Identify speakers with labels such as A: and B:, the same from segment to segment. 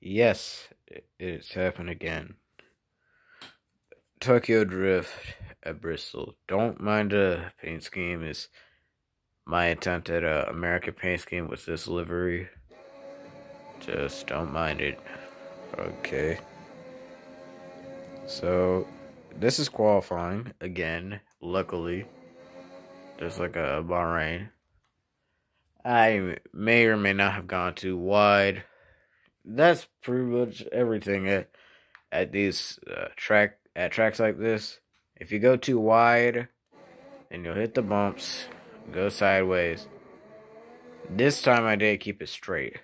A: Yes, it's happened again. Tokyo Drift at Bristol. Don't mind the paint scheme. Is my attempt at a American paint scheme with this livery. Just don't mind it. Okay. So, this is qualifying again. Luckily, there's like a Bahrain. I may or may not have gone too wide that's pretty much everything at at these uh, track at tracks like this. If you go too wide, and you'll hit the bumps, go sideways. This time I did keep it straight.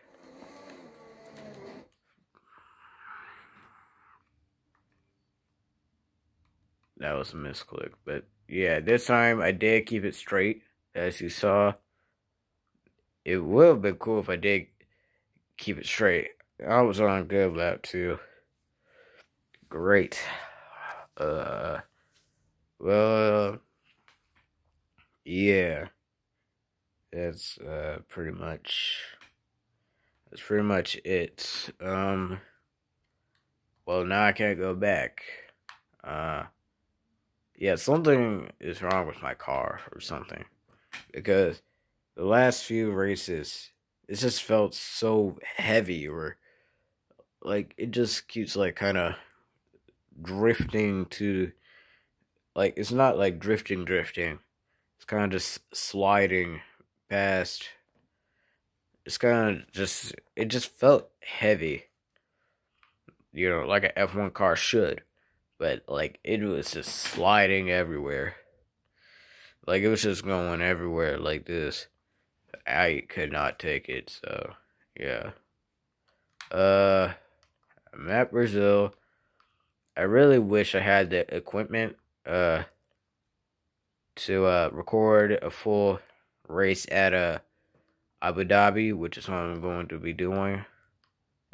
A: That was a misclick, but yeah, this time I did keep it straight, as you saw. It would have been cool if I did keep it straight. I was on good lap too. Great. Uh, well, uh, yeah. That's uh pretty much. That's pretty much it. Um. Well, now I can't go back. Uh. Yeah, something is wrong with my car or something, because the last few races, it just felt so heavy or like it just keeps like kind of drifting to like it's not like drifting drifting it's kind of just sliding past it's kind of just it just felt heavy you know like an f1 car should but like it was just sliding everywhere like it was just going everywhere like this i could not take it so yeah uh I'm at Brazil. I really wish I had the equipment uh, to uh, record a full race at uh, Abu Dhabi, which is what I'm going to be doing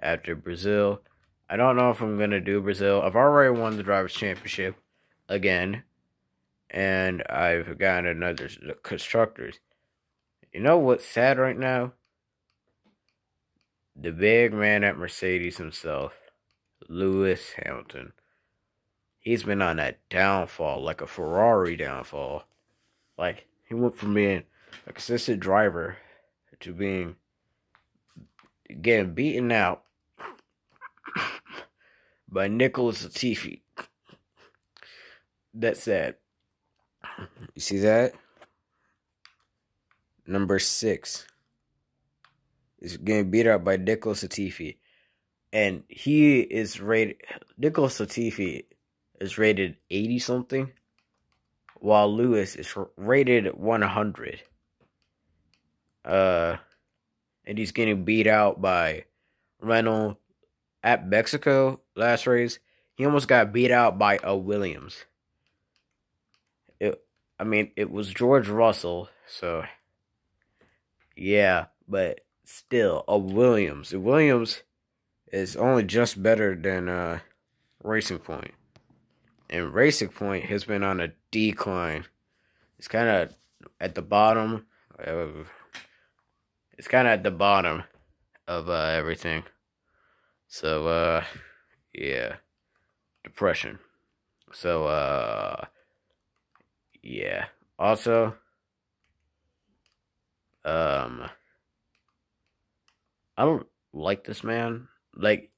A: after Brazil. I don't know if I'm going to do Brazil. I've already won the Drivers' Championship again, and I've gotten another Constructors. You know what's sad right now? The big man at Mercedes himself Lewis Hamilton. He's been on that downfall, like a Ferrari downfall. Like, he went from being a consistent driver to being getting beaten out by Nicholas Latifi. That's sad. You see that? Number six is getting beat out by Nicholas Latifi and he is rated Nicholas Latifi is rated 80 something while Lewis is rated 100 uh and he's getting beat out by Renault, at Mexico last race he almost got beat out by a Williams it I mean it was George Russell so yeah but still a Williams a Williams is only just better than uh, Racing Point. And Racing Point has been on a decline. It's kind of at the bottom of. It's kind of at the bottom of uh, everything. So, uh, yeah. Depression. So, uh, yeah. Also, um, I don't like this man like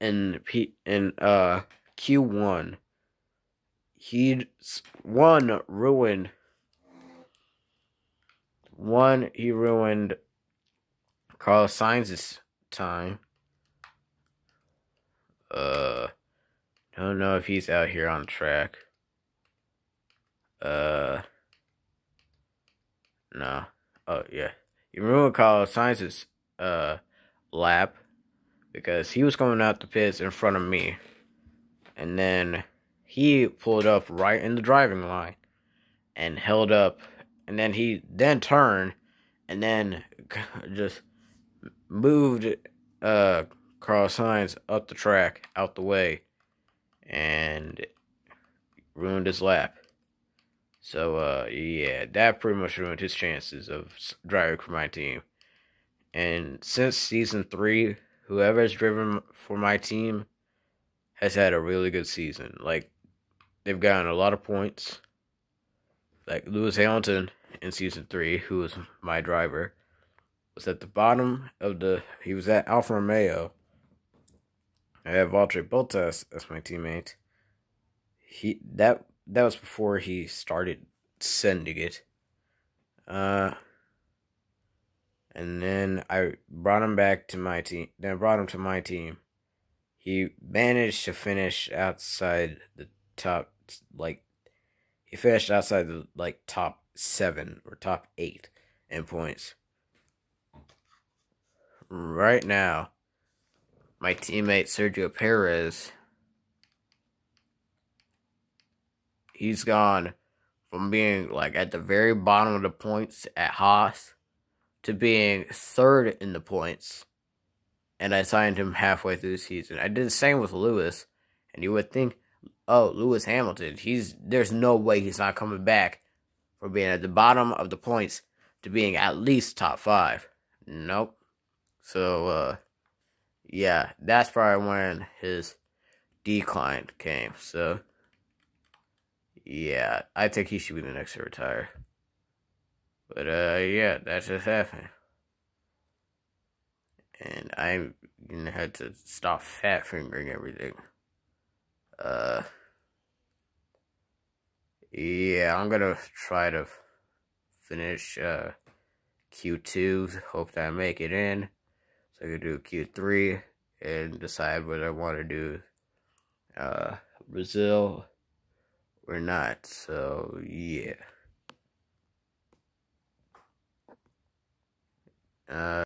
A: in P in uh Q one, he one ruined one he ruined Carlos Sainz's time. Uh, don't know if he's out here on track. Uh, no. Oh yeah, he ruined Carlos Sainz's uh lap because he was coming out the pits in front of me. And then he pulled up right in the driving line and held up. And then he then turned and then just moved uh, Carl Sainz up the track, out the way, and ruined his lap. So, uh, yeah, that pretty much ruined his chances of driving for my team. And since season three, whoever has driven for my team has had a really good season. Like they've gotten a lot of points. Like Lewis Hamilton in season three, who was my driver, was at the bottom of the. He was at Alfa Romeo. I have Valtteri Bottas as my teammate. He that that was before he started sending it. Uh, and then I brought him back to my team. Then I brought him to my team. He managed to finish outside the top, like he finished outside the like top seven or top eight in points. Right now, my teammate Sergio Perez, he's gone from being like at the very bottom of the points at Haas to being third in the points, and I signed him halfway through the season. I did the same with Lewis, and you would think, oh, Lewis Hamilton, he's there's no way he's not coming back from being at the bottom of the points to being at least top five. Nope. So uh yeah, that's probably when his decline came. So yeah, I think he should be the next to retire. But uh, yeah, that just happened. And I'm gonna have to stop fat fingering everything. Uh, yeah, I'm gonna try to finish uh, Q2. Hope that I make it in. So I can do Q3 and decide whether I want to do uh, Brazil or not. So, yeah. Uh,